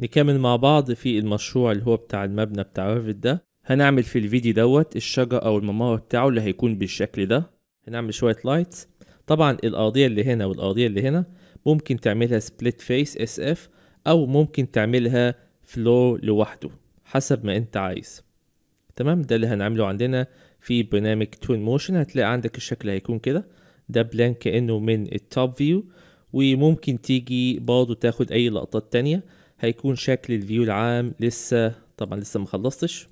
نكمل مع بعض في المشروع اللي هو بتاع المبنى بتاع ريفت ده هنعمل في الفيديو دوت الشجر او الممر بتاعه اللي هيكون بالشكل ده هنعمل شوية لايتس طبعا الارضية اللي هنا والارضية اللي هنا ممكن تعملها سبليت فيس اس اف او ممكن تعملها فلور لوحده حسب ما انت عايز تمام ده اللي هنعمله عندنا في برنامج تون موشن هتلاقي عندك الشكل هيكون كده ده بلان كأنه من التوب فيو وممكن تيجي برضه تاخد اي لقطات تانية هيكون شكل الفيو العام لسه طبعا لسه ما خلصتش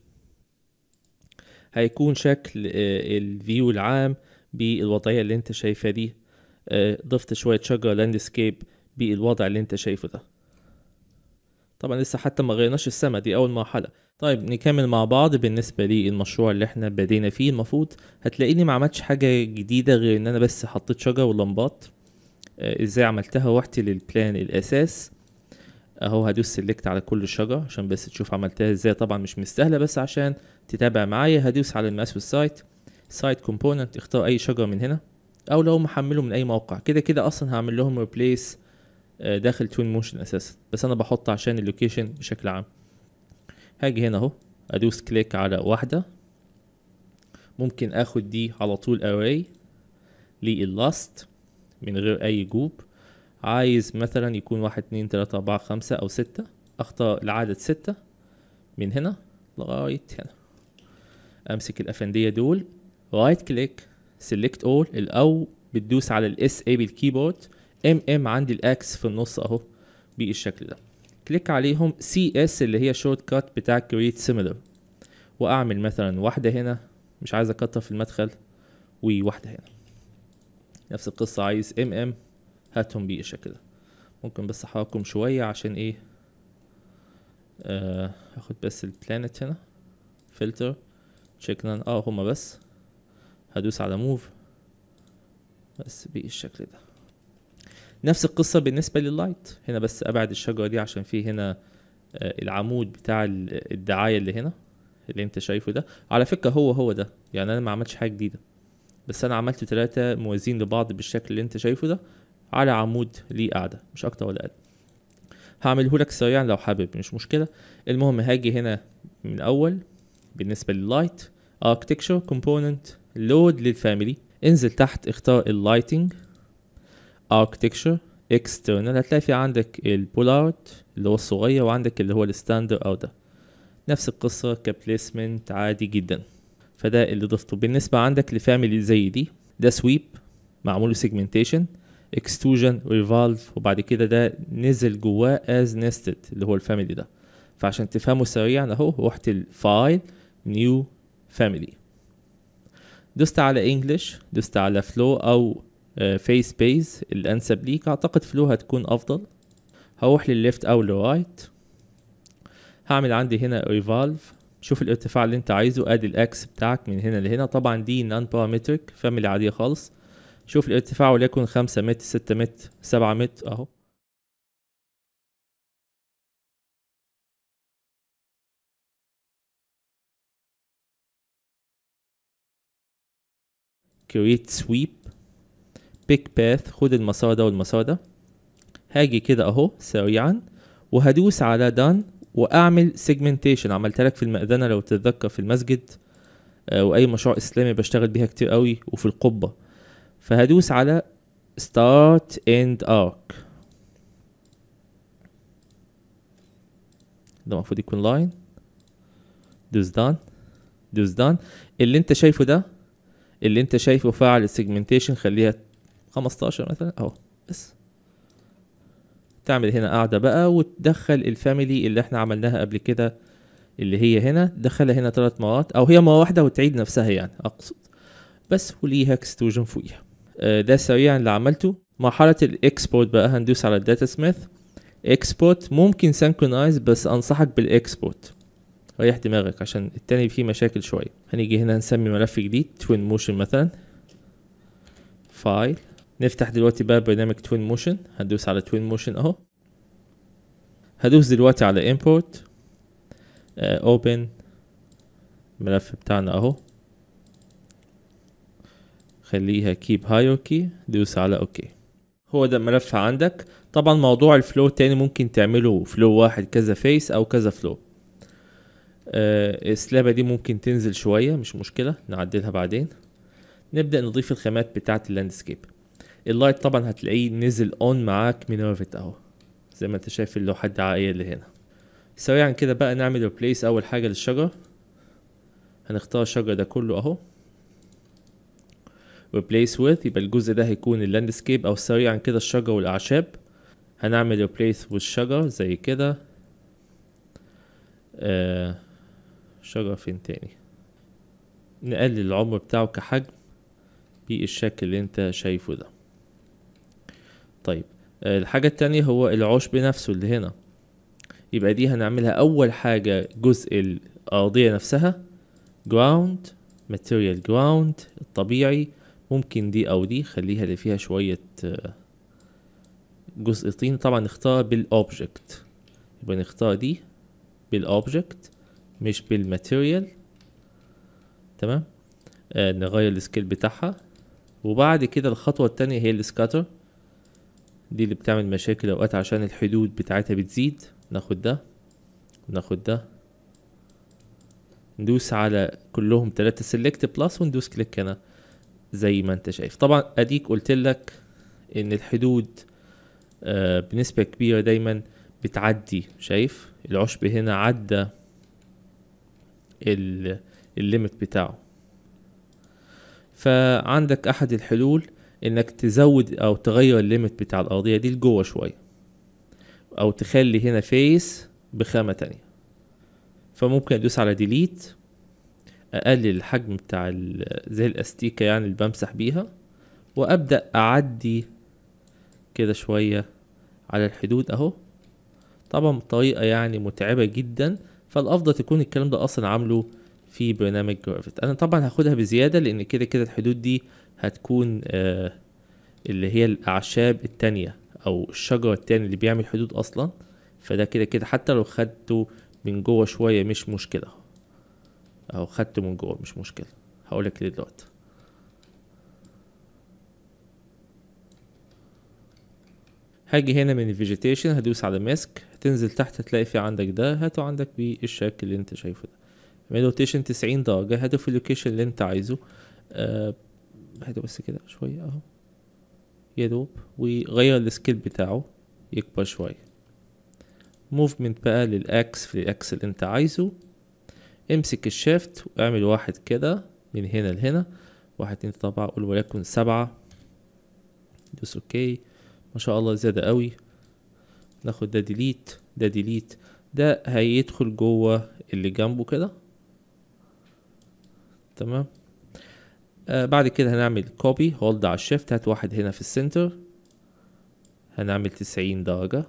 هيكون شكل آه، الفيو العام بالوضعية اللي انت شايفها دي آه، ضفت شوية شجرة لاندسكيب بالوضع اللي انت شايفه ده طبعا لسه حتى ما غيرناش السما دي اول مرحله طيب نكمل مع بعض بالنسبه للمشروع اللي احنا بدينا فيه المفروض هتلاقيني ما عملتش حاجه جديده غير ان انا بس حطيت شجر ولمبات آه، ازاي عملتها وحتي للبلان الاساس اهو هدوس سيلكت على كل شجره عشان بس تشوف عملتها ازاي طبعا مش مستاهله بس عشان تتابع معايا هدوس على الماس والسايت سايت كومبوننت اختار اي شجره من هنا او لو محمله من اي موقع كده كده اصلا هعمل لهم ريبليس آه، داخل تون موشن اساسا بس انا بحط عشان اللوكيشن بشكل عام هاجي هنا اهو ادوس كليك على واحده ممكن اخد دي على طول اراي للاست من غير اي جروب عايز مثلا يكون واحد اتنين تلاتة اربعة خمسة او ستة اختار العدد ستة من هنا لغاية هنا امسك الافندية دول رايت كليك سيلكت اول او بتدوس على الاس اي بالكيبورد ام ام عندي الاكس في النص اهو بالشكل ده كليك عليهم سي اس اللي هي شورت كات بتاع كريت سيميلر واعمل مثلا واحدة هنا مش عايز اكتر في المدخل وواحدة هنا نفس القصة عايز ام ام هاتهم بقشة كده ممكن بس احركهم شوية عشان ايه آه هاخد بس البلانت هنا فلتر تشيك نان اه هما بس هدوس على موف بس بالشكل ده نفس القصة بالنسبة لللايت هنا بس ابعد الشجرة دي عشان في هنا آه العمود بتاع الدعاية اللي هنا اللي انت شايفه ده على فكرة هو هو ده يعني انا ما عملتش حاجة جديدة بس انا عملت ثلاثة موازين لبعض بالشكل اللي انت شايفه ده على عمود ليه قاعده مش اكتر ولا اقل هعمله لك سريعا لو حابب مش مشكله المهم هاجي هنا من الاول بالنسبه لللايت اركتكتشر كومبوننت لود للفاميلي انزل تحت اختار اللايتنج اركتكتشر اكسترنال هتلاقي في عندك البولارد اللي هو الصغير وعندك اللي هو الستاندر او ده نفس القصه كبليسمنت عادي جدا فده اللي ضفته بالنسبه عندك لفاميلي زي دي ده سويب معمول له سيجمنتيشن اكستوجن ريفالف وبعد كده ده نزل جواه از نستد اللي هو الفاميلي ده فعشان تفهمه سريعا اهو رحت الفايل نيو فاميلي دوست على انجلش دوست على فلو او فيس آه، بيز الانسب ليك اعتقد فلو هتكون افضل هروح للليفت او للرايت هعمل عندي هنا ريفالف شوف الارتفاع اللي انت عايزه ادي الاكس بتاعك من هنا لهنا طبعا دي نان بارامتريك فاميلي عاديه خالص شوف الارتفاع وليكن 5 متر 6 متر 7 متر اهو كريت سويب بيك باث خد المسار ده والمسار ده هاجي كده اهو سريعا وهدوس على دان واعمل سيجمنتيشن عملت لك في المأذنة لو تتذكر في المسجد آه، واي مشروع اسلامي بشتغل بيها كتير قوي وفي القبة فهدوس على start and arc ده المفروض يكون لاين دوس دان دوس دان اللي انت شايفه ده اللي انت شايفه فعل السيجمنتيشن خليها 15 مثلا اهو بس تعمل هنا قاعده بقى وتدخل الفاميلي اللي احنا عملناها قبل كده اللي هي هنا تدخلها هنا ثلاث مرات او هي مره واحده وتعيد نفسها يعني اقصد بس وليها اكستوجن فوقيها آه، ده سريعا اللي عملته مرحله الاكسبورت بقى هندوس على الداتا سميث اكسبورت ممكن سنكرونايز بس انصحك بالاكسبورت ريح دماغك عشان التاني فيه مشاكل شويه هنيجي هنا نسمي ملف جديد توين موشن مثلا فايل نفتح دلوقتي بقى برنامج توين موشن هندوس على توين موشن اهو هدوس دلوقتي على import اوبن آه، الملف بتاعنا اهو خليها كيب hierarchy دوس على اوكي هو ده ملف عندك طبعا موضوع الفلو تاني ممكن تعمله فلو واحد كذا فيس او كذا فلو آه السلابة دي ممكن تنزل شوية مش مشكلة نعدلها بعدين نبدأ نضيف الخامات بتاعة اللاندسكيب اللايت طبعا هتلاقيه نزل اون معاك من وافت اهو زي ما انت شايف اللوحة الدعائية اللي هنا سريعا كده بقى نعمل ريبليس اول حاجة للشجر هنختار الشجر ده كله اهو replace with يبقى الجزء ده هيكون اللاندسكيب او سريعا كده الشجر والاعشاب هنعمل replace with شجر زي كده آه، شجر فين تاني نقلل العمر بتاعه كحجم بالشكل اللي انت شايفه ده طيب آه، الحاجة التانية هو العشب نفسه اللي هنا يبقى دي هنعملها اول حاجة جزء الارضية نفسها ground material ground الطبيعي ممكن دي او دي خليها اللي فيها شوية آه، جزئتين طبعا نختار بالاوبجكت يبقى نختار دي بالاوبجكت مش بالماتيريال تمام آه نغير السكيل بتاعها وبعد كده الخطوة التانية هي السكاتر دي اللي بتعمل مشاكل اوقات عشان الحدود بتاعتها بتزيد ناخد ده ناخد ده ندوس على كلهم تلاتة سيلكت بلس وندوس كليك هنا زي ما انت شايف طبعا اديك قلت لك ان الحدود آه، بنسبة كبيرة دايما بتعدي شايف العشب هنا عدى الليمت بتاعه فعندك احد الحلول انك تزود او تغير الليمت بتاع الارضية دي لجوه شوية او تخلي هنا فيس بخامة تانية فممكن ادوس على ديليت اقلل الحجم بتاع زي الاستيكه يعني اللي بمسح بيها وابدا اعدي كده شويه على الحدود اهو طبعا بطريقه يعني متعبه جدا فالافضل تكون الكلام ده اصلا عامله في برنامج جرافيت انا طبعا هاخدها بزياده لان كده كده الحدود دي هتكون آه اللي هي الاعشاب التانية او الشجره التانية اللي بيعمل حدود اصلا فده كده كده حتى لو خدته من جوه شويه مش مشكله او خدت من جوه مش مشكلة هقولك ليه دلوقتي هاجي هنا من الفيجيتيشن هدوس على ماسك هتنزل تحت هتلاقي في عندك ده هاته عندك بالشكل اللي انت شايفه ده من روتيشن تسعين درجة هاته في اللوكيشن اللي انت عايزه آه هاته بس كده شوية اهو يا دوب وغير السكيل بتاعه يكبر شوية موفمنت بقى للاكس في الاكس اللي انت عايزه امسك الشيفت واعمل واحد كده من هنا لهنا واحد اتنين طبعا قول وليكن سبعة دوس اوكي ما شاء الله زاد قوي ناخد ده ديليت ده ديليت ده هيدخل جوه اللي جنبه كده تمام آه بعد كده هنعمل كوبي هولد على الشيفت هات واحد هنا في السنتر هنعمل تسعين درجة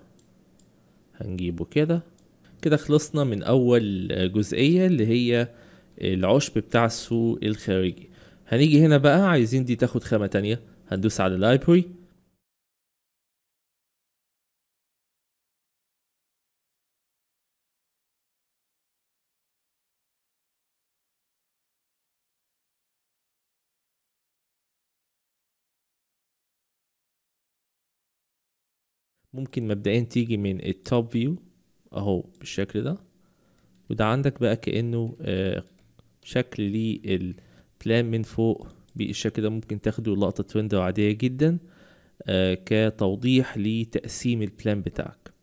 هنجيبه كده كده خلصنا من أول جزئية اللي هي العشب بتاع السوق الخارجي هنيجي هنا بقى عايزين دي تاخد خامة تانية هندوس على library ممكن مبدئيا تيجي من التوب فيو اهو بالشكل ده وده عندك بقى كأنه آه، شكل للبلان من فوق بالشكل ده ممكن تاخده لقطة ويندو عادية جدا آه، كتوضيح لتقسيم البلان بتاعك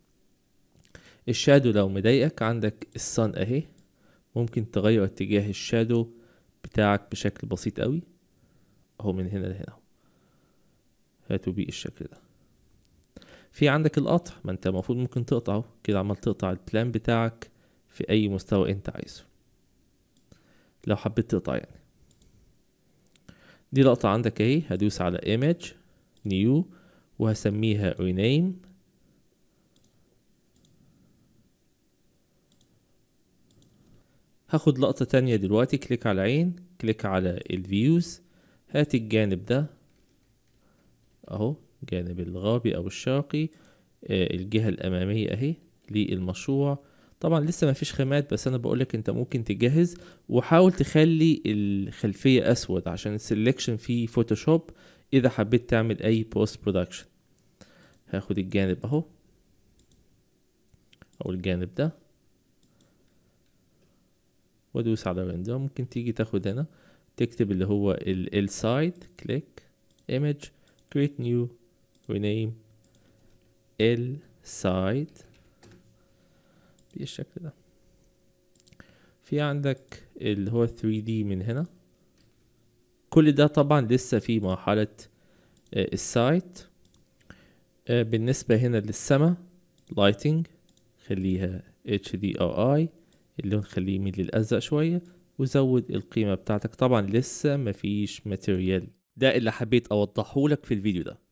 الشادو لو مضايقك عندك الصن اهي ممكن تغير اتجاه الشادو بتاعك بشكل بسيط قوي اهو من هنا لهنا هاتوا بيه الشكل ده في عندك القطع ما انت المفروض ممكن تقطعه كده عمال تقطع البلان بتاعك في اي مستوى انت عايزه لو حبيت تقطع يعني دي لقطة عندك اهي هدوس على image new وهسميها rename هاخد لقطة تانية دلوقتي كليك على عين كليك على الفيوز هات الجانب ده اهو جانب الغابي أو الشرقي آه، الجهة الأمامية أهي للمشروع طبعا لسه ما فيش خامات بس انا بقولك انت ممكن تجهز وحاول تخلي الخلفية اسود عشان السلكشن في فوتوشوب اذا حبيت تعمل اي بوست برودكشن هاخد الجانب اهو او الجانب ده وادوس على رندر ممكن تيجي تاخد هنا تكتب اللي هو ال سايد كليك ايمج كريت نيو rename ال سايد بالشكل ده في عندك اللي هو 3D من هنا كل ده طبعا لسه في مرحلة آه، السايت آه، بالنسبة هنا للسما لايتنج خليها HDRI اللون خليه يميل للأزرق شوية وزود القيمة بتاعتك طبعا لسه مفيش ماتيريال ده اللي حبيت أوضحه لك في الفيديو ده